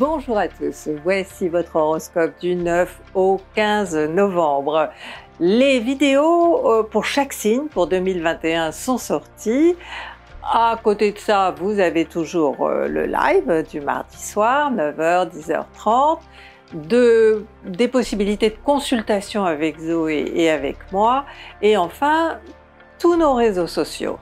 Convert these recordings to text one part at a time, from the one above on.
Bonjour à tous, voici votre horoscope du 9 au 15 novembre. Les vidéos euh, pour chaque signe pour 2021 sont sorties. À côté de ça, vous avez toujours euh, le live du mardi soir, 9h, 10h30, des possibilités de consultation avec Zoé et avec moi, et enfin, tous nos réseaux sociaux.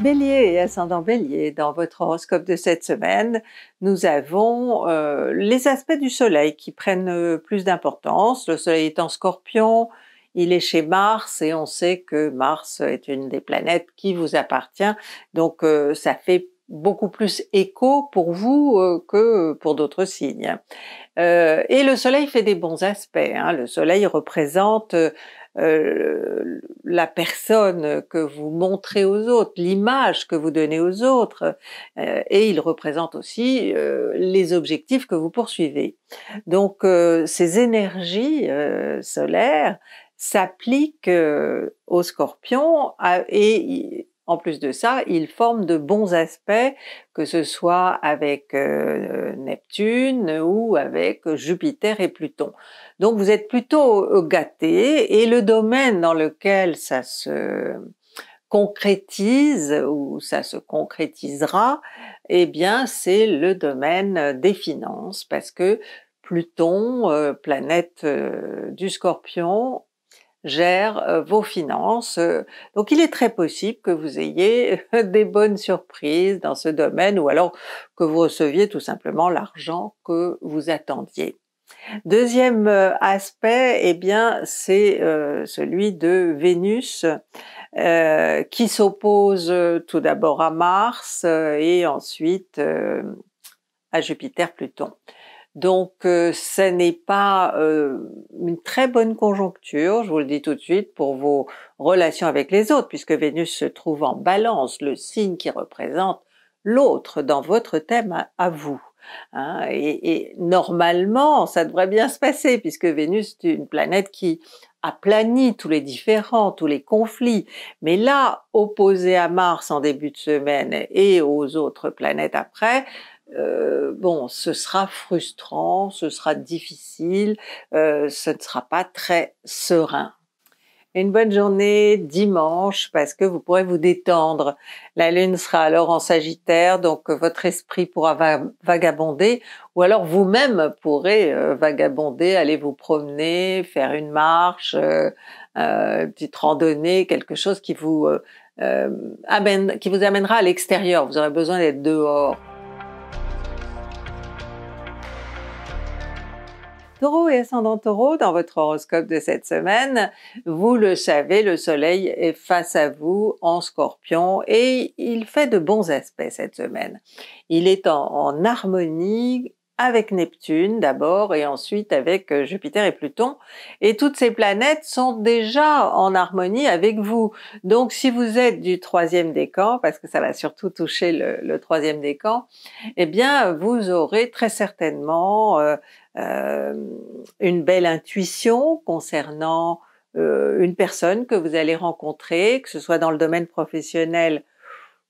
Bélier et ascendant Bélier, dans votre horoscope de cette semaine, nous avons euh, les aspects du Soleil qui prennent euh, plus d'importance. Le Soleil est en Scorpion, il est chez Mars et on sait que Mars est une des planètes qui vous appartient, donc euh, ça fait beaucoup plus écho pour vous que pour d'autres signes. et le soleil fait des bons aspects. Hein. Le soleil représente euh, la personne que vous montrez aux autres, l'image que vous donnez aux autres, euh, et il représente aussi euh, les objectifs que vous poursuivez. Donc ces énergies solaires s'appliquent au scorpion et en plus de ça, il forme de bons aspects, que ce soit avec euh, Neptune ou avec Jupiter et Pluton. Donc vous êtes plutôt gâté et le domaine dans lequel ça se concrétise ou ça se concrétisera, eh bien c'est le domaine des finances parce que Pluton, euh, planète euh, du scorpion, gère euh, vos finances. Euh, donc il est très possible que vous ayez euh, des bonnes surprises dans ce domaine ou alors que vous receviez tout simplement l'argent que vous attendiez. Deuxième aspect, eh bien, c'est celui de Vénus qui s'oppose tout d'abord à Mars et ensuite à Jupiter-Pluton. Donc euh, ce n'est pas euh, une très bonne conjoncture, je vous le dis tout de suite, pour vos relations avec les autres, puisque Vénus se trouve en balance, le signe qui représente l'autre dans votre thème à, vous. Hein. et, normalement, ça devrait bien se passer, puisque Vénus est une planète qui aplanit tous les différends, tous les conflits. Mais là, opposée à Mars en début de semaine et aux autres planètes après, euh, bon, ce sera frustrant, ce sera difficile, euh, ce ne sera pas très serein. Une bonne journée dimanche parce que vous pourrez vous détendre. La lune sera alors en Sagittaire, donc euh, votre esprit pourra vagabonder ou alors vous-même pourrez vagabonder, aller vous promener, faire une marche, une petite randonnée, quelque chose qui qui vous amènera à l'extérieur. Vous aurez besoin d'être dehors. Taureau et ascendant taureau, dans votre horoscope de cette semaine, vous le savez, le soleil est face à vous en scorpion et il fait de bons aspects cette semaine. Il est en, harmonie avec Neptune d'abord et ensuite avec euh, Jupiter et Pluton. Et toutes ces planètes sont déjà en harmonie avec vous. Donc si vous êtes du troisième décan, parce que ça va surtout toucher le, troisième troisième décan, eh bien vous aurez très certainement euh, euh, une belle intuition concernant euh, une personne que vous allez rencontrer, que ce soit dans le domaine professionnel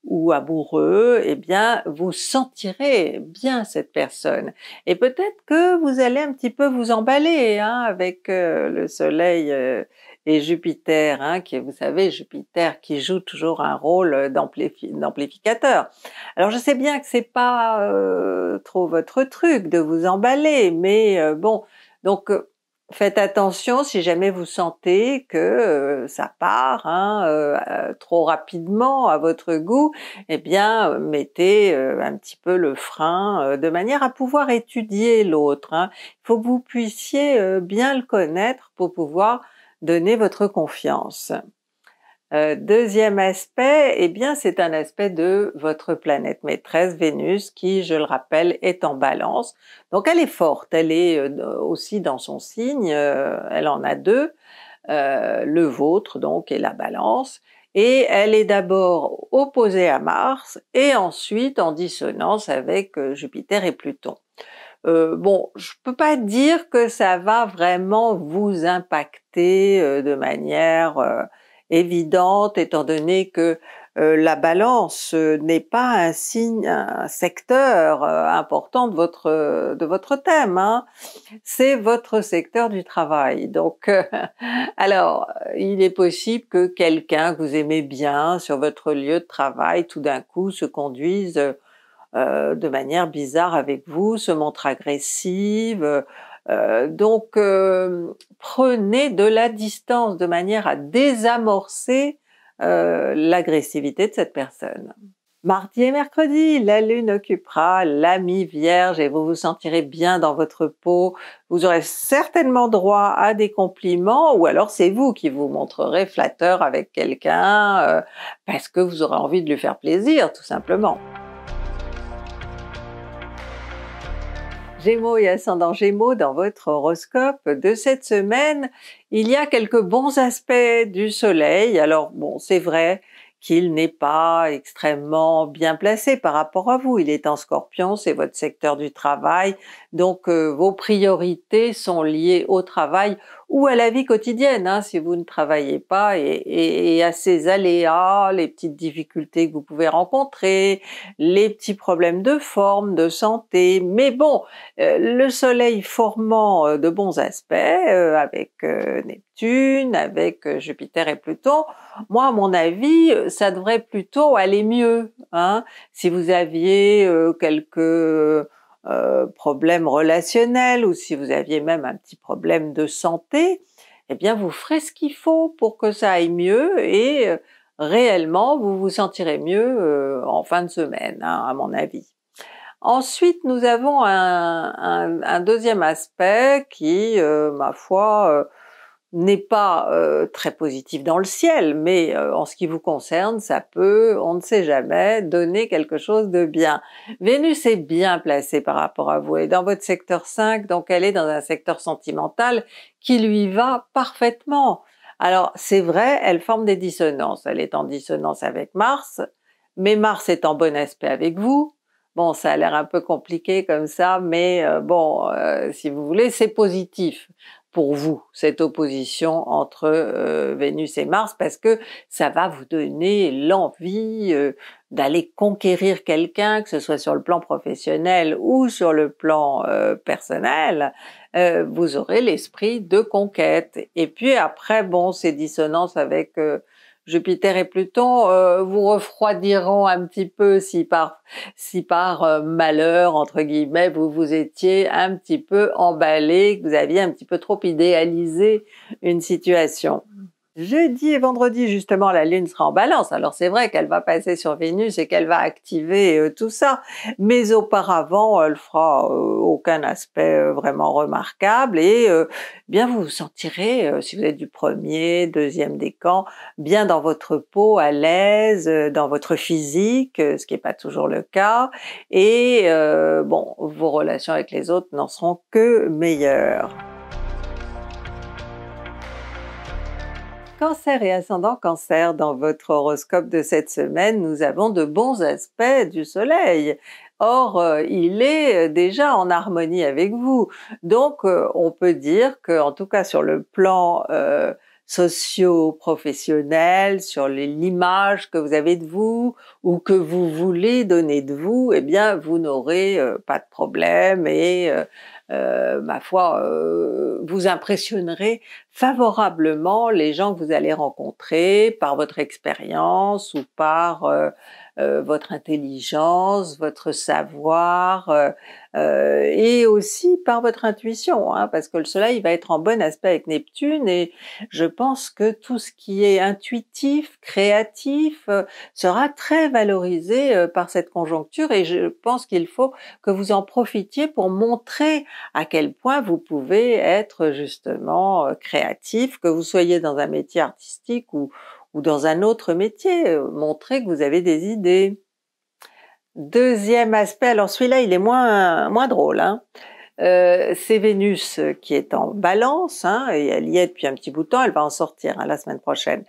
ou amoureux, eh bien, vous sentirez bien cette personne. Et peut-être que vous allez un petit peu vous emballer hein, avec euh, le soleil et Jupiter, hein, vous savez, Jupiter qui joue toujours un rôle euh, d'amplificateur. Alors je sais bien que c'est pas euh, trop votre truc de vous emballer, mais euh, bon, donc faites attention si jamais vous sentez que ça part hein, trop rapidement à votre goût, eh bien mettez un petit peu le frein de manière à pouvoir étudier l'autre. Hein. Il faut que vous puissiez bien le connaître pour pouvoir donnez votre confiance. Euh, deuxième aspect, et eh bien, c'est un aspect de votre planète maîtresse Vénus qui, je le rappelle, est en balance. Donc elle est forte, elle est euh, aussi dans son signe, euh, elle en a deux, le vôtre donc et la balance. Et elle est d'abord opposée à Mars et ensuite en dissonance avec Jupiter et Pluton. Euh, bon, je peux pas dire que ça va vraiment vous impacter euh, de manière euh, évidente, étant donné que la balance n'est pas un signe, un secteur important de votre de votre thème. Hein. C'est votre secteur du travail. Donc, alors, il est possible que quelqu'un que vous aimez bien sur votre lieu de travail, tout d'un coup, se conduise euh, de manière bizarre avec vous, se montre agressive. Euh, donc euh, prenez de la distance de manière à désamorcer l'agressivité de cette personne. Mardi et mercredi, la Lune occupera l'ami Vierge et vous vous sentirez bien dans votre peau. Vous aurez certainement droit à des compliments ou alors c'est vous qui vous montrerez flatteur avec quelqu'un parce que vous aurez envie de lui faire plaisir tout simplement. Gémeaux et ascendant Gémeaux dans votre horoscope de cette semaine, il y a quelques bons aspects du soleil. Alors bon, c'est vrai qu'il n'est pas extrêmement bien placé par rapport à vous. Il est en scorpion, c'est votre secteur du travail, donc euh, vos priorités sont liées au travail ou à la vie quotidienne, hein, si vous ne travaillez pas, et, à ces aléas, les petites difficultés que vous pouvez rencontrer, les petits problèmes de forme, de santé. Mais bon, euh, le Soleil formant euh, de bons aspects euh, avec Neptune, avec Jupiter et Pluton, moi, à mon avis, ça devrait plutôt aller mieux. Hein, si vous aviez quelques euh, problème relationnel ou si vous aviez même un petit problème de santé, eh bien vous ferez ce qu'il faut pour que ça aille mieux et euh, réellement vous vous sentirez mieux euh, en fin de semaine, hein, à mon avis. Ensuite, nous avons un deuxième aspect qui, ma foi, n'est pas euh, très positif dans le ciel, mais euh, en ce qui vous concerne, ça peut, on ne sait jamais, donner quelque chose de bien. Vénus est bien placée par rapport à vous et dans votre secteur 5, donc elle est dans un secteur sentimental qui lui va parfaitement. Alors c'est vrai, elle forme des dissonances. Elle est en dissonance avec Mars, mais Mars est en bon aspect avec vous, Bon, ça a l'air un peu compliqué comme ça, mais euh, bon, si vous voulez, c'est positif pour vous, cette opposition entre euh, Vénus et Mars, parce que ça va vous donner l'envie euh, d'aller conquérir quelqu'un, que ce soit sur le plan professionnel ou sur le plan euh, personnel, vous aurez l'esprit de conquête. Et puis après, bon, ces dissonances avec Jupiter et Pluton euh, vous refroidiront un petit peu si par si par euh, malheur entre guillemets vous vous étiez un petit peu emballé, que vous aviez un petit peu trop idéalisé une situation. Jeudi et vendredi, justement, la Lune sera en balance. Alors c'est vrai qu'elle va passer sur Vénus et qu'elle va activer euh, tout ça, mais auparavant, elle fera euh, aucun aspect euh, vraiment remarquable et bien vous vous sentirez, si vous êtes du premier, deuxième décan, bien dans votre peau, à l'aise, dans votre physique, ce qui n'est pas toujours le cas, et bon, vos relations avec les autres n'en seront que meilleures. Cancer et ascendant cancer, dans votre horoscope de cette semaine, nous avons de bons aspects du soleil. Or, euh, il est euh, déjà en harmonie avec vous. Donc, euh, on peut dire que, en tout cas sur le plan socio-professionnel, sur l'image que vous avez de vous ou que vous voulez donner de vous, eh bien, vous n'aurez pas de problème et euh, ma foi, euh, vous impressionnerez favorablement les gens que vous allez rencontrer par votre expérience ou par euh, votre intelligence, votre savoir, euh, et aussi par votre intuition, hein, parce que le Soleil va être en bon aspect avec Neptune et je pense que tout ce qui est intuitif, créatif, euh, sera très valorisé euh, par cette conjoncture et je pense qu'il faut que vous en profitiez pour montrer à quel point vous pouvez être justement créatif, que vous soyez dans un métier artistique ou dans un autre métier, montrer que vous avez des idées. Deuxième aspect, alors celui-là, il est moins, moins drôle. Hein. Euh, c'est Vénus qui est en balance, hein, et elle y est depuis un petit bout de temps, elle va en sortir hein, la semaine prochaine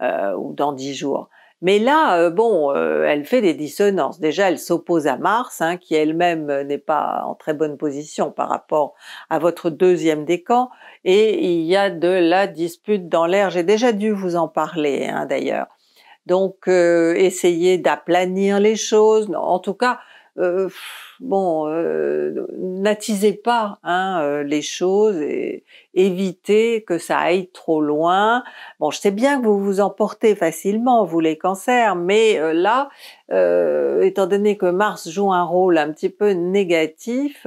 euh, ou dans dix jours. Mais là, euh, bon, elle fait des dissonances. Déjà, elle s'oppose à Mars, qui elle-même n'est pas en très bonne position par rapport à votre deuxième décan, et il y a de la dispute dans l'air. J'ai déjà dû vous en parler, d'ailleurs. Donc euh, essayez d'aplanir les choses. en tout cas, euh, bon, euh, n'attisez pas hein, les choses et évitez que ça aille trop loin. Bon, je sais bien que vous vous emportez facilement, vous les cancers, mais là, étant donné que Mars joue un rôle un petit peu négatif,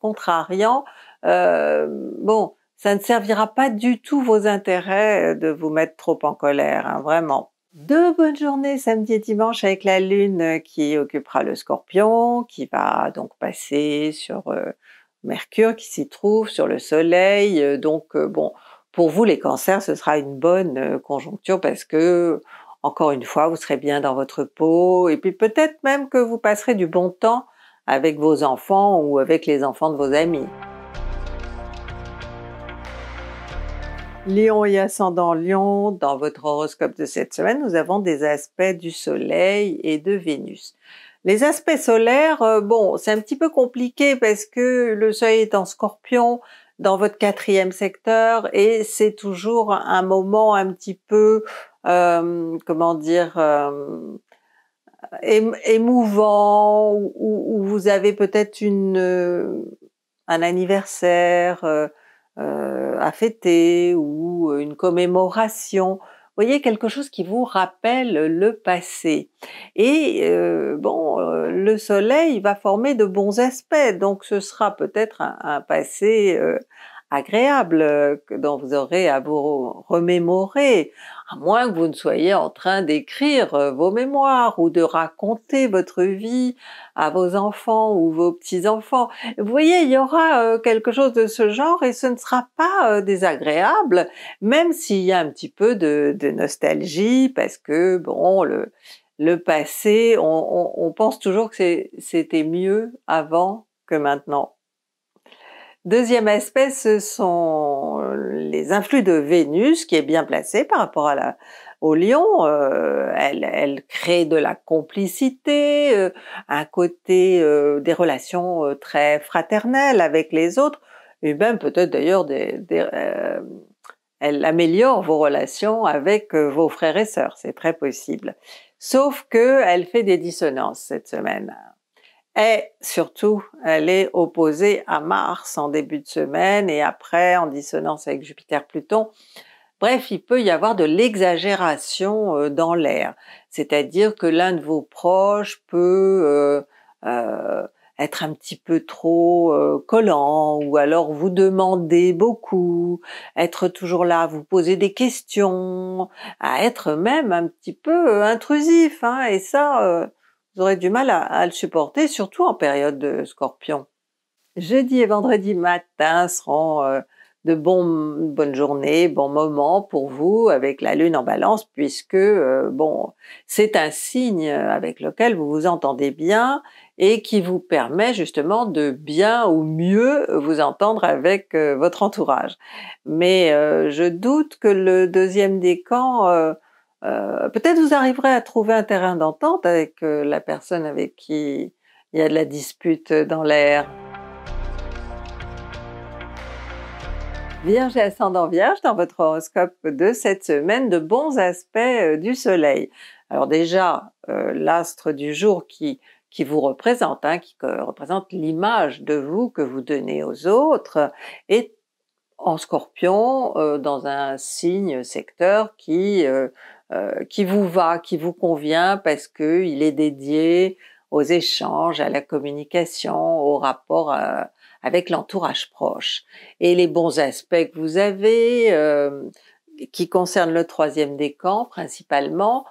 contrariant, bon, ça ne servira pas du tout vos intérêts de vous mettre trop en colère, hein, vraiment. Deux bonnes journées samedi et dimanche avec la Lune euh, qui occupera le Scorpion, qui va donc passer sur euh, Mercure qui s'y trouve, sur le Soleil. Euh, donc bon, pour vous les cancers, ce sera une bonne conjoncture parce que encore une fois, vous serez bien dans votre peau et puis peut-être même que vous passerez du bon temps avec vos enfants ou avec les enfants de vos amis. Lion et ascendant Lion, dans votre horoscope de cette semaine, nous avons des aspects du Soleil et de Vénus. Les aspects solaires, euh, bon, c'est un petit peu compliqué parce que le Soleil est en Scorpion dans votre quatrième secteur et c'est toujours un moment un petit peu, euh, comment dire, euh, émouvant où, vous avez peut-être une euh, un anniversaire. Euh, à fêter ou euh, une commémoration. voyez, quelque chose qui vous rappelle le passé. Et euh, bon, le soleil va former de bons aspects, donc ce sera peut-être un, passé agréable euh, dont vous aurez à vous remémorer, à moins que vous ne soyez en train d'écrire euh, vos mémoires ou de raconter votre vie à vos enfants ou vos petits-enfants. Vous voyez, il y aura euh, quelque chose de ce genre et ce ne sera pas désagréable, même s'il y a un petit peu de, nostalgie, parce que bon, le, passé, on pense toujours que c'était mieux avant que maintenant. Deuxième aspect, ce sont euh, les influx de Vénus qui est bien placée par rapport à la, au lion. Euh, elle, elle, crée de la complicité, à euh, un côté des relations très fraternelles avec les autres, et même peut-être d'ailleurs des elle améliore vos relations avec vos frères et sœurs, c'est très possible. Sauf que elle fait des dissonances cette semaine et surtout, elle est opposée à Mars en début de semaine et après en dissonance avec Jupiter-Pluton. Bref, il peut y avoir de l'exagération euh, dans l'air, c'est-à-dire que l'un de vos proches peut euh, euh, être un petit peu trop collant ou alors vous demander beaucoup, être toujours là vous poser des questions, à être même un petit peu intrusif. Hein. et ça, vous aurez du mal à, le supporter, surtout en période de scorpion. Jeudi et vendredi matin seront euh, de bonnes journées, bons moments pour vous avec la lune en balance puisque euh, bon, c'est un signe avec lequel vous vous entendez bien et qui vous permet justement de bien ou mieux vous entendre avec euh, votre entourage. Mais je doute que le deuxième décan euh, peut-être vous arriverez à trouver un terrain d'entente avec euh, la personne avec qui il y a de la dispute dans l'air. Vierge et ascendant Vierge, dans votre horoscope de cette semaine, de bons aspects euh, du Soleil. Alors déjà, l'astre du jour qui, qui vous représente, hein, qui représente l'image de vous que vous donnez aux autres, est en scorpion, dans un signe secteur qui euh, qui vous va, qui vous convient parce que il est dédié aux échanges, à la communication, au rapport euh, avec l'entourage proche. Et les bons aspects que vous avez, euh, qui concernent le troisième décan principalement,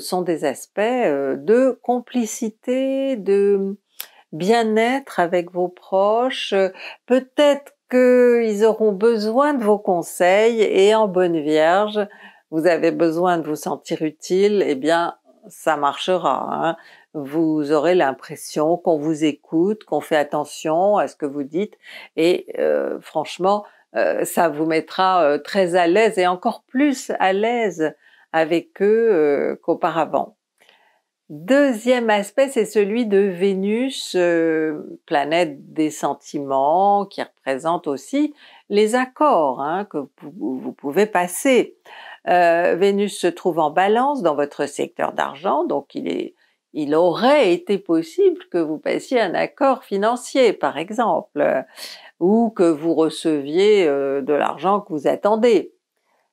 sont des aspects de complicité, de bien-être avec vos proches, peut-être qu'ils auront besoin de vos conseils et en bonne vierge, vous avez besoin de vous sentir utile, eh bien, ça marchera. Hein. Vous aurez l'impression qu'on vous écoute, qu'on fait attention à ce que vous dites, et euh, franchement, euh, ça vous mettra euh, très à l'aise et encore plus à l'aise avec eux qu'auparavant. Deuxième aspect, c'est celui de Vénus, planète des sentiments, qui représente aussi les accords hein, que vous pouvez passer. Euh, Vénus se trouve en balance dans votre secteur d'argent, donc il, est, il aurait été possible que vous passiez un accord financier, par exemple, euh, ou que vous receviez euh, de l'argent que vous attendez.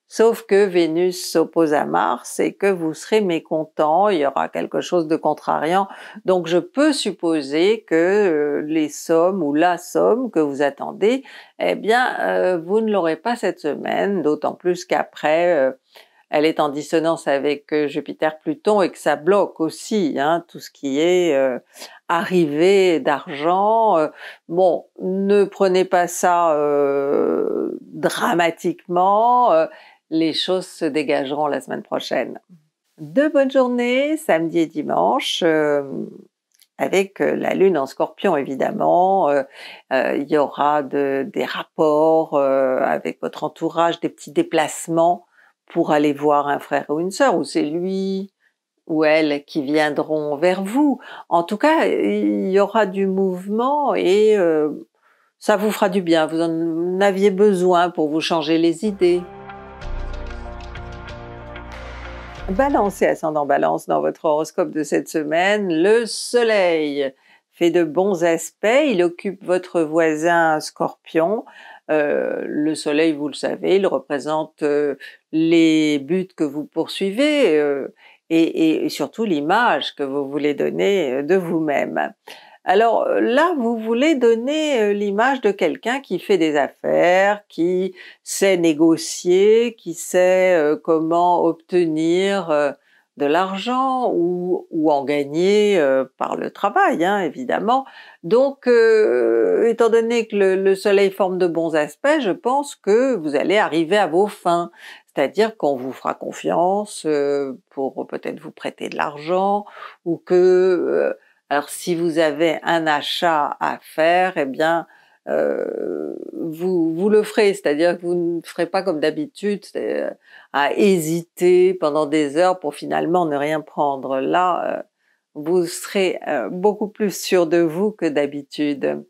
Sauf que Vénus s'oppose à Mars et que vous serez mécontent, il y aura quelque chose de contrariant. Donc je peux supposer que euh, les sommes ou la somme que vous attendez, eh bien, euh, vous ne l'aurez pas cette semaine, d'autant plus qu'après, euh, elle est en dissonance avec Jupiter-Pluton et que ça bloque aussi hein, tout ce qui est arrivé d'argent. bon, ne prenez pas ça dramatiquement les choses se dégageront la semaine prochaine. Deux bonnes journées, samedi et dimanche, euh, avec euh, la lune en scorpion évidemment. Euh, il y aura des rapports avec votre entourage, des petits déplacements pour aller voir un frère ou une sœur, ou c'est lui ou elle qui viendront vers vous. En tout cas, il y aura du mouvement et ça vous fera du bien. Vous en aviez besoin pour vous changer les idées. Balance et ascendant balance dans votre horoscope de cette semaine, le soleil fait de bons aspects, il occupe votre voisin scorpion. Euh, le soleil, vous le savez, il représente euh, les buts que vous poursuivez euh, et, surtout l'image que vous voulez donner de vous-même. Alors euh, là, vous voulez donner euh, l'image de quelqu'un qui fait des affaires, qui sait négocier, qui sait euh, comment obtenir de l'argent ou, en gagner par le travail, hein, évidemment. Donc, étant donné que le, soleil forme de bons aspects, je pense que vous allez arriver à vos fins. C'est-à-dire qu'on vous fera confiance pour peut-être vous prêter de l'argent ou que alors si vous avez un achat à faire, eh bien euh, vous, vous le ferez, c'est-à-dire que vous ne ferez pas comme d'habitude euh, à hésiter pendant des heures pour finalement ne rien prendre. Là, euh, vous serez beaucoup plus sûr de vous que d'habitude.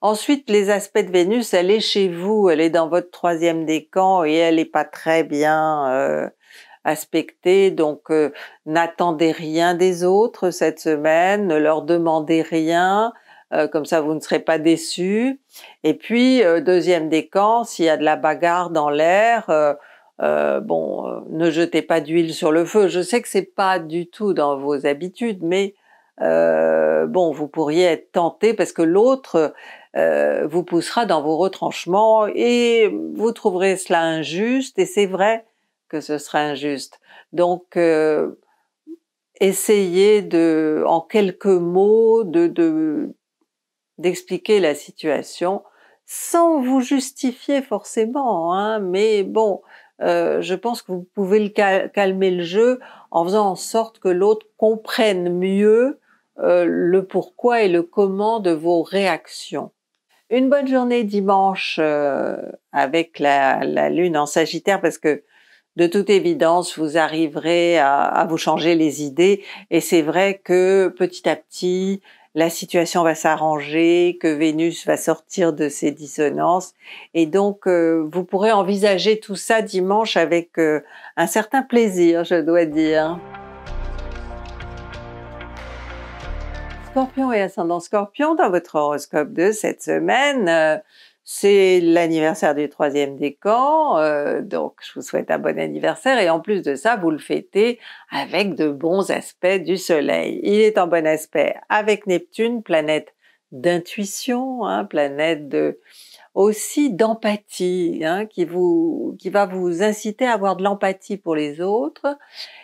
Ensuite, les aspects de Vénus, elle est chez vous, elle est dans votre troisième décan et elle n'est pas très bien respectez Donc euh, n'attendez rien des autres cette semaine, ne leur demandez rien, euh, comme ça vous ne serez pas déçus. Et puis euh, deuxième décan, s'il y a de la bagarre dans l'air, euh, bon, ne jetez pas d'huile sur le feu. Je sais que c'est pas du tout dans vos habitudes, mais bon, vous pourriez être tenté parce que l'autre vous poussera dans vos retranchements et vous trouverez cela injuste et c'est vrai que ce serait injuste. Donc, euh, essayez de, en quelques mots, de d'expliquer la situation sans vous justifier forcément, hein, mais bon, euh, je pense que vous pouvez le calmer le jeu en faisant en sorte que l'autre comprenne mieux euh, le pourquoi et le comment de vos réactions. Une bonne journée dimanche euh, avec la, la, lune en Sagittaire parce que de toute évidence, vous arriverez à, vous changer les idées. Et c'est vrai que petit à petit, la situation va s'arranger, que Vénus va sortir de ses dissonances. Et donc, euh, vous pourrez envisager tout ça dimanche avec euh, un certain plaisir, je dois dire. Scorpion et ascendant Scorpion, dans votre horoscope de cette semaine, euh, c'est l'anniversaire du troisième décan, euh, donc je vous souhaite un bon anniversaire et en plus de ça, vous le fêtez avec de bons aspects du Soleil. Il est en bon aspect avec Neptune, planète d'intuition, hein, planète de aussi d'empathie, hein, qui qui va vous inciter à avoir de l'empathie pour les autres.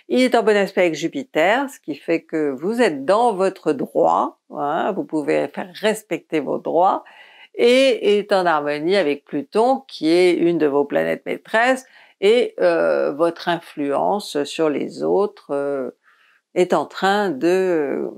Il est en bon aspect avec Jupiter, ce qui fait que vous êtes dans votre droit, hein. vous pouvez faire respecter vos droits et est en harmonie avec Pluton qui est une de vos planètes maîtresses et euh, votre influence sur les autres euh, est en train de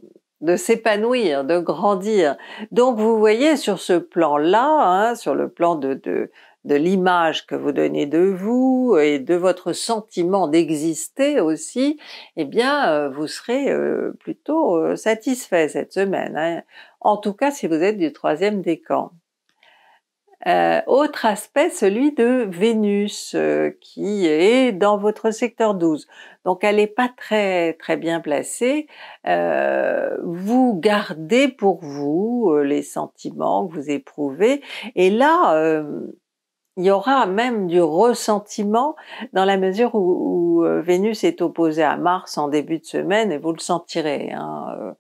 s'épanouir, de grandir. Donc vous voyez sur ce plan-là, hein, sur le plan de, l'image que vous donnez de vous et de votre sentiment d'exister aussi, eh bien euh, vous serez euh, plutôt satisfait cette semaine. Hein. En tout cas si vous êtes du troisième décan. Euh, autre aspect, celui de Vénus, euh, qui est dans votre secteur 12. Donc elle n'est pas très très bien placée. Euh, vous gardez pour vous les sentiments que vous éprouvez. Et là, il y aura même du ressentiment dans la mesure où, où, Vénus est opposée à Mars en début de semaine et vous le sentirez hein,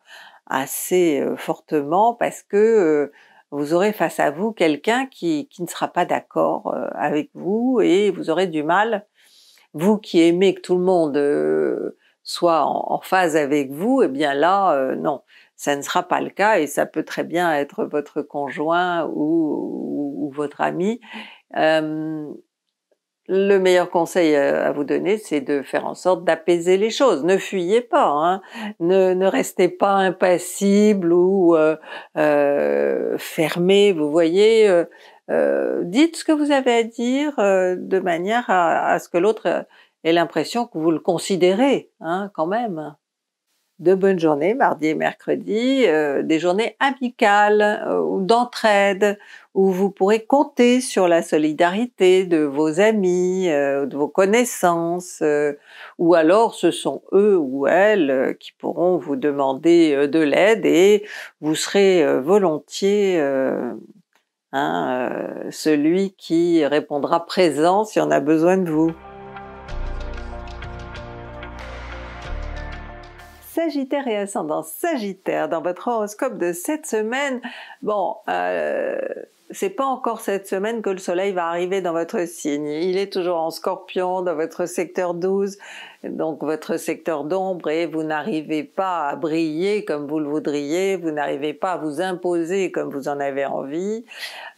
assez fortement parce que vous aurez face à vous quelqu'un qui, ne sera pas d'accord euh, avec vous et vous aurez du mal, vous qui aimez que tout le monde euh, soit en, phase avec vous, et eh bien là, euh, non, ça ne sera pas le cas et ça peut très bien être votre conjoint ou, votre ami le meilleur conseil euh, à vous donner, c'est de faire en sorte d'apaiser les choses. Ne fuyez pas, hein. ne, ne, restez pas impassible ou euh, euh fermé, vous voyez. Euh, dites ce que vous avez à dire de manière à, ce que l'autre ait l'impression que vous le considérez, hein, quand même de bonnes journées, mardi et mercredi, euh, des journées amicales euh, ou d'entraide, où vous pourrez compter sur la solidarité de vos amis, euh, de vos connaissances, ou alors ce sont eux ou elles qui pourront vous demander de l'aide et vous serez volontiers hein, celui qui répondra présent si on a besoin de vous. Sagittaire et ascendant Sagittaire dans votre horoscope de cette semaine. Bon, euh, c'est pas encore cette semaine que le soleil va arriver dans votre signe. Il est toujours en scorpion dans votre secteur 12, donc votre secteur d'ombre et vous n'arrivez pas à briller comme vous le voudriez, vous n'arrivez pas à vous imposer comme vous en avez envie.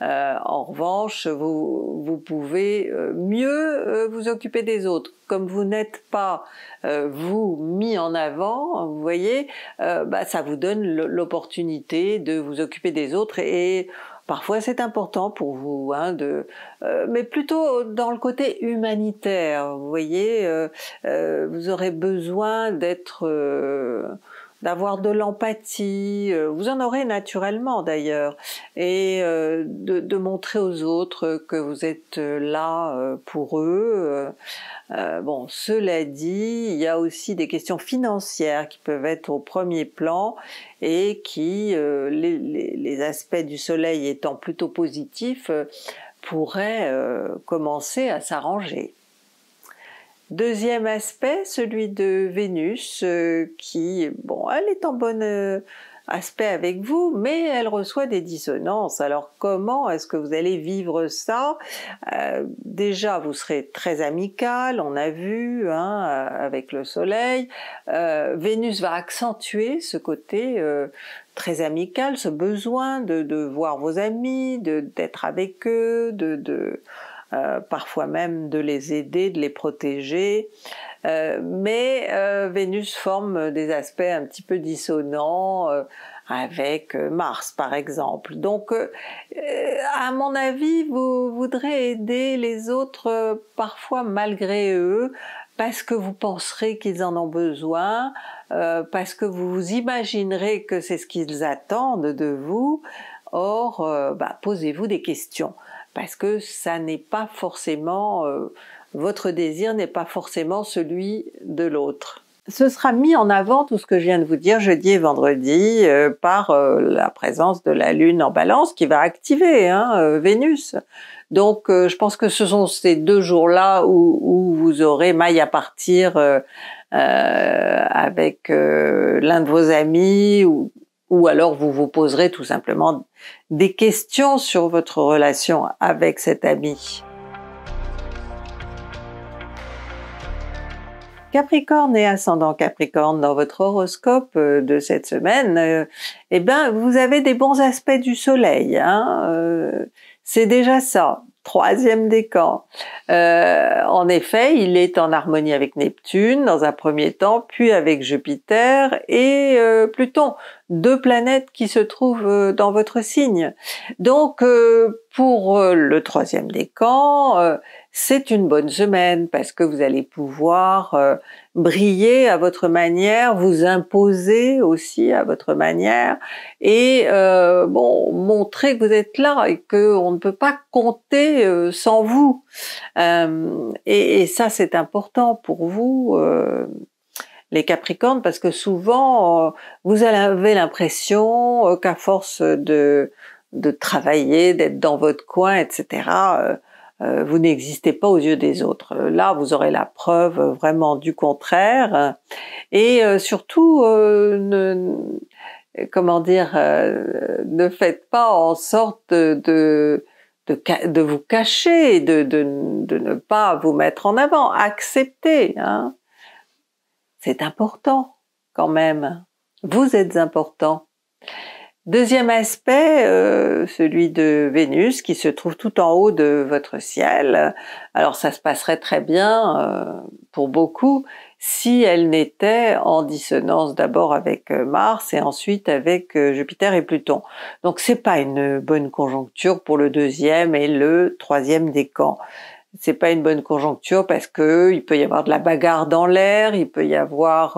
Euh, en revanche, vous, vous pouvez euh, mieux euh, vous occuper des autres. Comme vous n'êtes pas vous mis en avant, vous voyez, bah, ça vous donne l'opportunité de vous occuper des autres et Parfois c'est important pour vous, hein, de, euh, mais plutôt dans le côté humanitaire. Vous voyez, euh, euh, vous aurez besoin d'être d'avoir de l'empathie, euh, vous en aurez naturellement d'ailleurs, et euh, de, montrer aux autres que vous êtes euh, là pour eux. bon, cela dit, il y a aussi des questions financières qui peuvent être au premier plan et qui, les, aspects du soleil étant plutôt positifs, pourraient commencer à s'arranger. Deuxième aspect, celui de Vénus, euh, qui, bon, elle est en bon euh, aspect avec vous, mais elle reçoit des dissonances. Alors comment est-ce que vous allez vivre ça euh, Déjà, vous serez très amical, on a vu, hein, avec le Soleil. Vénus va accentuer ce côté très amical, ce besoin de, voir vos amis, d'être avec eux, de euh, parfois même de les aider, de les protéger. Euh, mais euh, Vénus forme des aspects un petit peu dissonants avec Mars par exemple. Donc à mon avis, vous voudrez aider les autres parfois malgré eux parce que vous penserez qu'ils en ont besoin, parce que vous vous imaginerez que c'est ce qu'ils attendent de vous. Or, bah, posez-vous des questions parce que ça n'est pas forcément, euh, votre désir n'est pas forcément celui de l'autre. Ce sera mis en avant, tout ce que je viens de vous dire jeudi et vendredi, euh, par euh, la présence de la Lune en balance qui va activer hein, Vénus. Donc je pense que ce sont ces deux jours-là où, où, vous aurez maille à partir avec l'un de vos amis ou ou alors vous vous poserez tout simplement des questions sur votre relation avec cet ami. Capricorne et ascendant Capricorne dans votre horoscope euh, de cette semaine, euh, eh ben vous avez des bons aspects du soleil. Hein, euh, c'est déjà ça troisième décan. Euh, en effet, il est en harmonie avec Neptune dans un premier temps, puis avec Jupiter et euh, Pluton, deux planètes qui se trouvent euh, dans votre signe. Donc, euh, pour le troisième décan, c'est une bonne semaine parce que vous allez pouvoir euh, briller à votre manière, vous imposer aussi à votre manière et euh, bon montrer que vous êtes là et que on ne peut pas compter euh, sans vous. Et, ça c'est important pour vous les Capricornes parce que souvent vous avez l'impression qu'à force de travailler, d'être dans votre coin, etc. Euh, vous n'existez pas aux yeux des autres. Euh, là, vous aurez la preuve euh, vraiment du contraire. Et surtout, ne, comment dire, ne faites pas en sorte de, de vous cacher, de, de, ne pas vous mettre en avant. Acceptez, hein. c'est important quand même. Vous êtes important. Deuxième aspect, euh, celui de Vénus qui se trouve tout en haut de votre ciel. Alors ça se passerait très bien euh, pour beaucoup si elle n'était en dissonance d'abord avec euh, Mars et ensuite avec Jupiter et Pluton. Donc c'est pas une bonne conjoncture pour le deuxième et le troisième décan c'est pas une bonne conjoncture parce que il peut y avoir de la bagarre dans l'air, il peut y avoir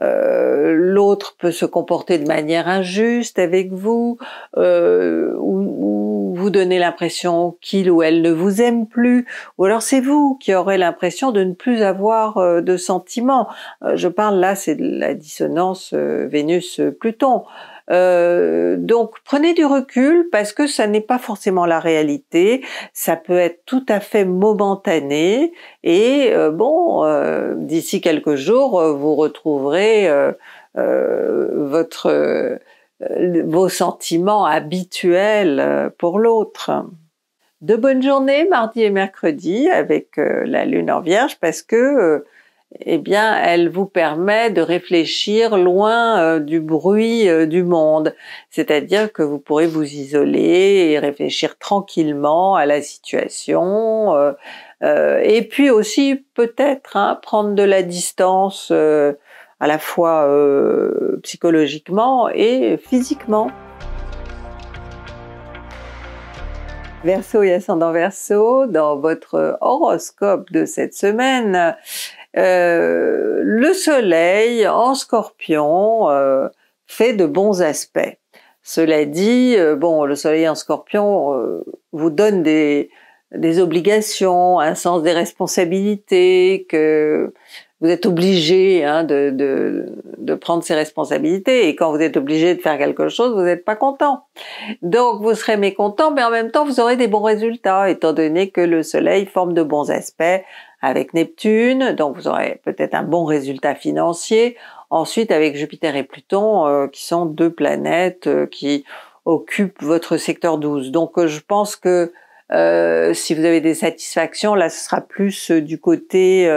euh, l'autre peut se comporter de manière injuste avec vous, euh, ou, vous donner l'impression qu'il ou elle ne vous aime plus, ou alors c'est vous qui aurez l'impression de ne plus avoir euh, de sentiments. je parle là, c'est de la dissonance Vénus-Pluton. Euh, donc prenez du recul parce que ça n'est pas forcément la réalité, ça peut être tout à fait momentané et euh, bon, euh, d'ici quelques jours, vous retrouverez votre, vos sentiments habituels pour l'autre. De bonnes journées mardi et mercredi avec la lune en vierge parce que eh bien, elle vous permet de réfléchir loin euh, du bruit euh, du monde. C'est-à-dire que vous pourrez vous isoler et réfléchir tranquillement à la situation. Euh, et puis aussi, peut-être, hein, prendre de la distance à la fois psychologiquement et physiquement. Verseau et ascendant Verseau, dans votre horoscope de cette semaine, euh, le soleil en scorpion euh, fait de bons aspects. Cela dit, euh, bon, le soleil en scorpion vous donne des, obligations, un sens des responsabilités, que vous êtes obligé hein, de, de, prendre ces responsabilités. Et quand vous êtes obligé de faire quelque chose, vous n'êtes pas content. Donc vous serez mécontent, mais en même temps vous aurez des bons résultats, étant donné que le soleil forme de bons aspects avec Neptune, donc vous aurez peut-être un bon résultat financier. Ensuite, avec Jupiter et Pluton, euh, qui sont deux planètes euh, qui occupent votre secteur 12. Donc, euh, je pense que si vous avez des satisfactions, là, ce sera plus du côté,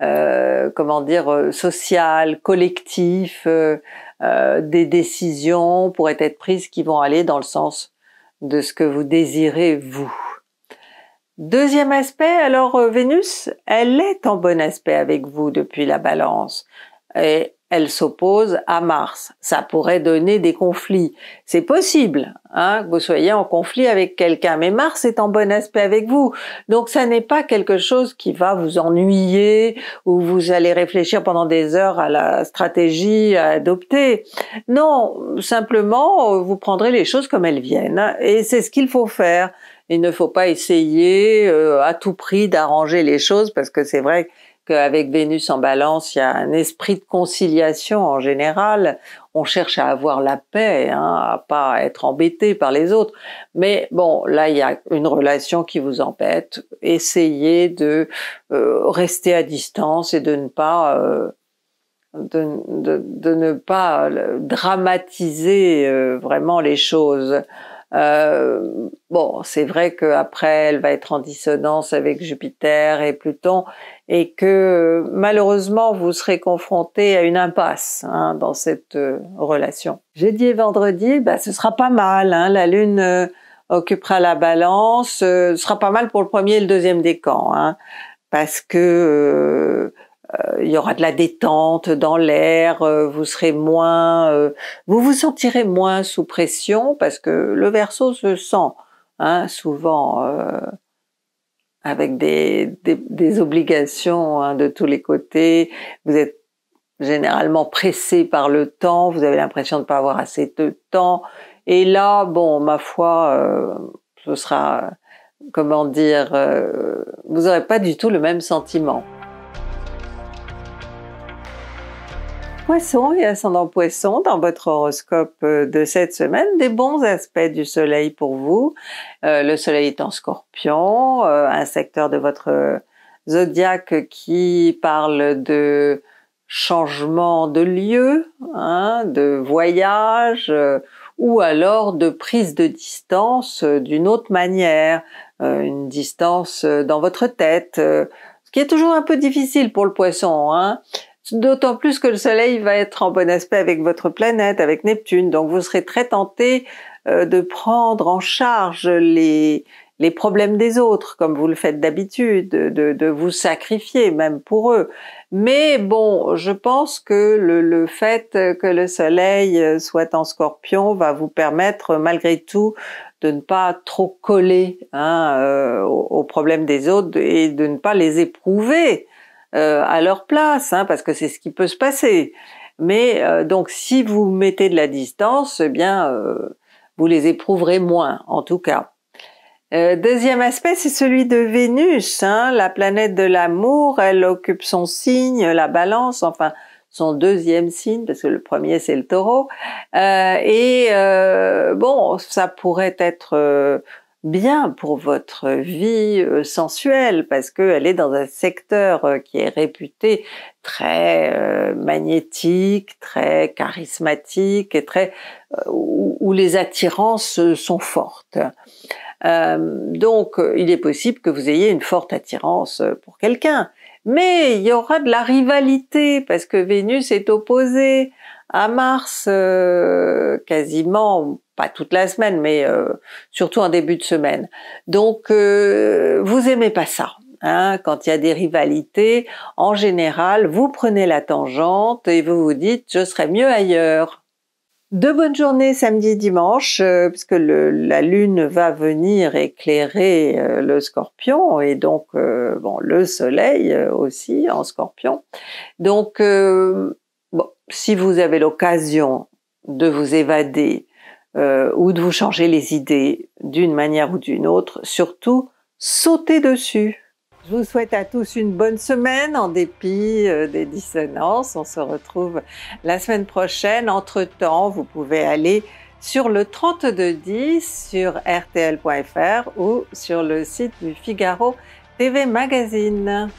comment dire, social, collectif, des décisions pourraient être prises qui vont aller dans le sens de ce que vous désirez, vous. Deuxième aspect, alors euh, Vénus, elle est en bon aspect avec vous depuis la balance. Et elle s'oppose à Mars. Ça pourrait donner des conflits. C'est possible hein, que vous soyez en conflit avec quelqu'un, mais Mars est en bon aspect avec vous. Donc ça n'est pas quelque chose qui va vous ennuyer ou vous allez réfléchir pendant des heures à la stratégie à adopter. Non, simplement, euh, vous prendrez les choses comme elles viennent. Et c'est ce qu'il faut faire. Il ne faut pas essayer euh, à tout prix d'arranger les choses parce que c'est vrai qu'avec Vénus en balance, il y a un esprit de conciliation en général. On cherche à avoir la paix, hein, à pas être embêté par les autres. Mais bon, là, il y a une relation qui vous embête. Essayez de euh, rester à distance et de ne pas... Euh, de, ne pas dramatiser vraiment les choses. Euh, bon, c'est vrai qu'après, elle va être en dissonance avec Jupiter et Pluton, et que malheureusement, vous serez confronté à une impasse hein, dans cette euh, relation. Jeudi et vendredi, bah, ce sera pas mal. Hein. la Lune euh, occupera la balance, euh, ce sera pas mal pour le premier et le deuxième décan, hein, parce que euh, il y aura de la détente dans l'air, euh, vous serez moins, euh, vous vous sentirez moins sous pression parce que le verso se sent hein, souvent avec des, obligations hein, de tous les côtés. Vous êtes généralement pressé par le temps, vous avez l'impression de ne pas avoir assez de temps. Et là, bon, ma foi, ce sera, comment dire, vous n'aurez pas du tout le même sentiment. Poisson et ascendant poisson, dans votre horoscope euh, de cette semaine, des bons aspects du soleil pour vous. Euh, le soleil est en scorpion, euh, un secteur de votre zodiaque qui parle de changement de lieu, hein, de voyage, ou alors de prise de distance d'une autre manière, une distance dans votre tête, ce qui est toujours un peu difficile pour le poisson. Hein. D'autant plus que le Soleil va être en bon aspect avec votre planète, avec Neptune, donc vous serez très tenté euh, de prendre en charge les, problèmes des autres, comme vous le faites d'habitude, de, vous sacrifier même pour eux. Mais bon, je pense que le, fait que le soleil soit en scorpion va vous permettre malgré tout de ne pas trop coller hein, euh, aux problèmes des autres et de ne pas les éprouver euh, à leur place, hein, parce que c'est ce qui peut se passer. Mais euh, donc si vous mettez de la distance, eh bien euh, vous les éprouverez moins, en tout cas. deuxième aspect, c'est celui de Vénus, hein. la planète de l'amour. Elle occupe son signe, la Balance, enfin son deuxième signe, parce que le premier c'est le taureau. Euh, et bon, ça pourrait être bien pour votre vie euh, sensuelle parce qu'elle est dans un secteur euh, qui est réputé très euh, magnétique, très charismatique et très où, les attirances sont fortes. donc, il est possible que vous ayez une forte attirance pour quelqu'un, mais il y aura de la rivalité parce que Vénus est opposée à Mars quasiment pas toute la semaine, mais euh, surtout en début de semaine. Donc, euh, vous aimez pas ça. Hein, quand il y a des rivalités, en général, vous prenez la tangente et vous vous dites je serais mieux ailleurs. De bonnes journées samedi et dimanche, euh, puisque la lune va venir éclairer le scorpion et donc bon, le soleil aussi en scorpion. Donc, bon, si vous avez l'occasion de vous évader, euh, ou de vous changer les idées d'une manière ou d'une autre, surtout sauter dessus. Je vous souhaite à tous une bonne semaine en dépit euh, des dissonances. On se retrouve la semaine prochaine. Entre-temps, vous pouvez aller sur le 3210 sur rtl.fr ou sur le site du Figaro TV Magazine.